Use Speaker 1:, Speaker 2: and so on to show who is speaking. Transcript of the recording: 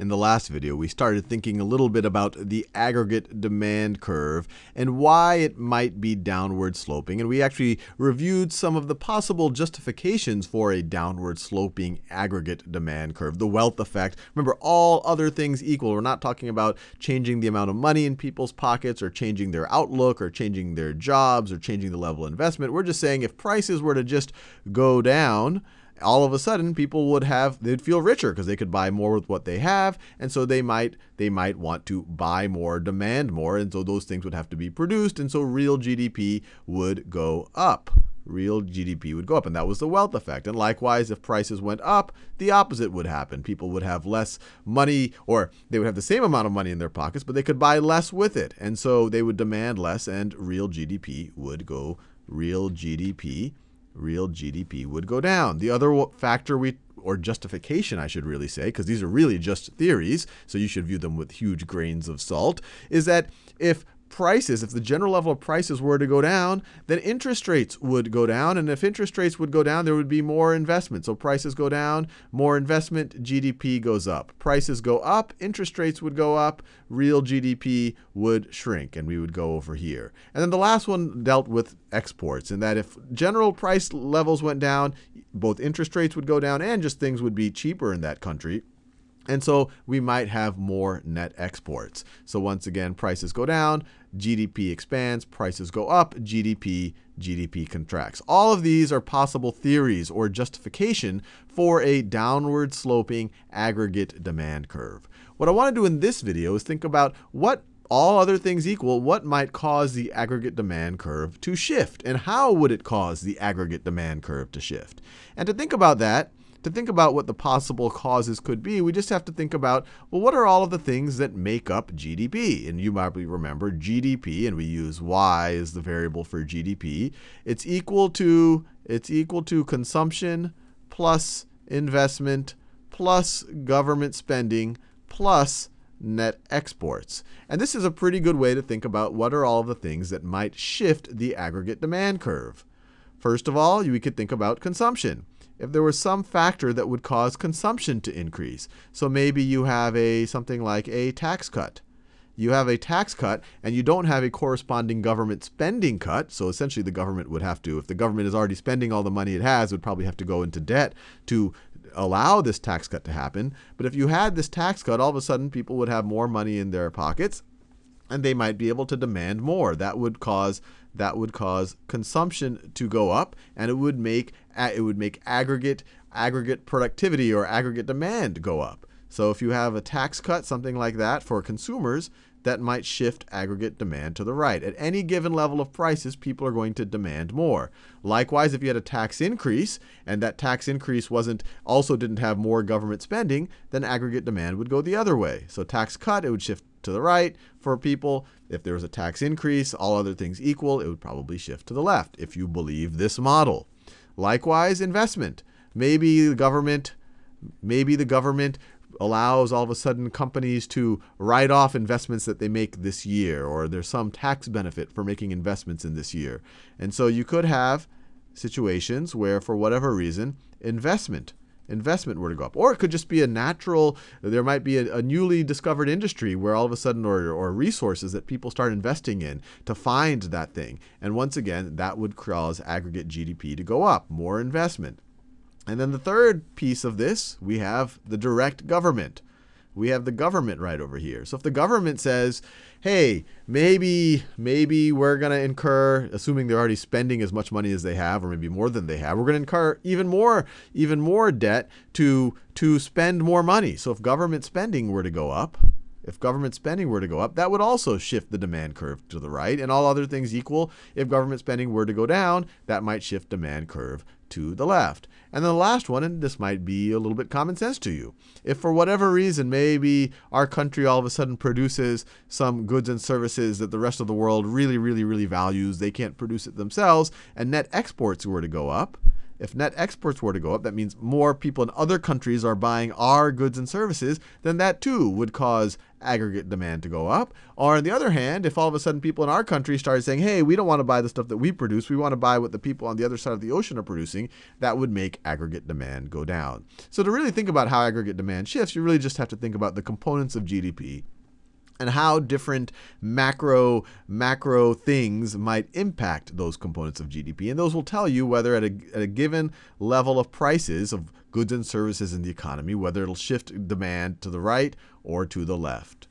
Speaker 1: In the last video, we started thinking a little bit about the aggregate demand curve and why it might be downward sloping. And we actually reviewed some of the possible justifications for a downward sloping aggregate demand curve, the wealth effect. Remember, all other things equal. We're not talking about changing the amount of money in people's pockets or changing their outlook or changing their jobs or changing the level of investment. We're just saying if prices were to just go down, all of a sudden people would have they'd feel richer because they could buy more with what they have and so they might they might want to buy more demand more and so those things would have to be produced and so real gdp would go up real GDP would go up, and that was the wealth effect. And likewise, if prices went up, the opposite would happen. People would have less money, or they would have the same amount of money in their pockets, but they could buy less with it. And so they would demand less, and real GDP would go, real GDP real GDP would go down. The other factor we or justification, I should really say, because these are really just theories, so you should view them with huge grains of salt, is that if prices, if the general level of prices were to go down, then interest rates would go down. And if interest rates would go down, there would be more investment. So prices go down, more investment, GDP goes up. Prices go up, interest rates would go up, real GDP would shrink, and we would go over here. And then the last one dealt with exports, in that if general price levels went down, both interest rates would go down and just things would be cheaper in that country. And so we might have more net exports. So once again, prices go down, GDP expands, prices go up, GDP, GDP contracts. All of these are possible theories or justification for a downward sloping aggregate demand curve. What I want to do in this video is think about what all other things equal, what might cause the aggregate demand curve to shift? And how would it cause the aggregate demand curve to shift? And to think about that, to think about what the possible causes could be, we just have to think about, well, what are all of the things that make up GDP? And you probably remember GDP, and we use y as the variable for GDP. It's equal to, it's equal to consumption plus investment plus government spending plus net exports. And this is a pretty good way to think about what are all of the things that might shift the aggregate demand curve. First of all, we could think about consumption if there was some factor that would cause consumption to increase. So maybe you have a something like a tax cut. You have a tax cut and you don't have a corresponding government spending cut. So essentially the government would have to if the government is already spending all the money it has, it would probably have to go into debt to allow this tax cut to happen. But if you had this tax cut, all of a sudden people would have more money in their pockets and they might be able to demand more. That would cause that would cause consumption to go up, and it would make it would make aggregate aggregate productivity or aggregate demand go up. So if you have a tax cut, something like that for consumers, that might shift aggregate demand to the right. At any given level of prices, people are going to demand more. Likewise, if you had a tax increase and that tax increase wasn't also didn't have more government spending, then aggregate demand would go the other way. So tax cut, it would shift to the right for people. If there was a tax increase, all other things equal, it would probably shift to the left if you believe this model. Likewise, investment. Maybe the government maybe the government allows all of a sudden companies to write off investments that they make this year or there's some tax benefit for making investments in this year. And so you could have situations where for whatever reason investment investment were to go up. Or it could just be a natural, there might be a, a newly discovered industry where all of a sudden, or, or resources that people start investing in to find that thing. And once again, that would cause aggregate GDP to go up, more investment. And then the third piece of this, we have the direct government we have the government right over here. So if the government says, "Hey, maybe maybe we're going to incur, assuming they're already spending as much money as they have or maybe more than they have, we're going to incur even more even more debt to to spend more money." So if government spending were to go up, if government spending were to go up, that would also shift the demand curve to the right and all other things equal, if government spending were to go down, that might shift demand curve to the left. And then the last one, and this might be a little bit common sense to you. If for whatever reason, maybe our country all of a sudden produces some goods and services that the rest of the world really, really, really values, they can't produce it themselves, and net exports were to go up, if net exports were to go up, that means more people in other countries are buying our goods and services, then that too would cause aggregate demand to go up. Or on the other hand, if all of a sudden people in our country started saying, hey, we don't want to buy the stuff that we produce, we want to buy what the people on the other side of the ocean are producing, that would make aggregate demand go down. So to really think about how aggregate demand shifts, you really just have to think about the components of GDP and how different macro macro things might impact those components of GDP. And those will tell you whether at a, at a given level of prices of goods and services in the economy, whether it'll shift demand to the right or to the left.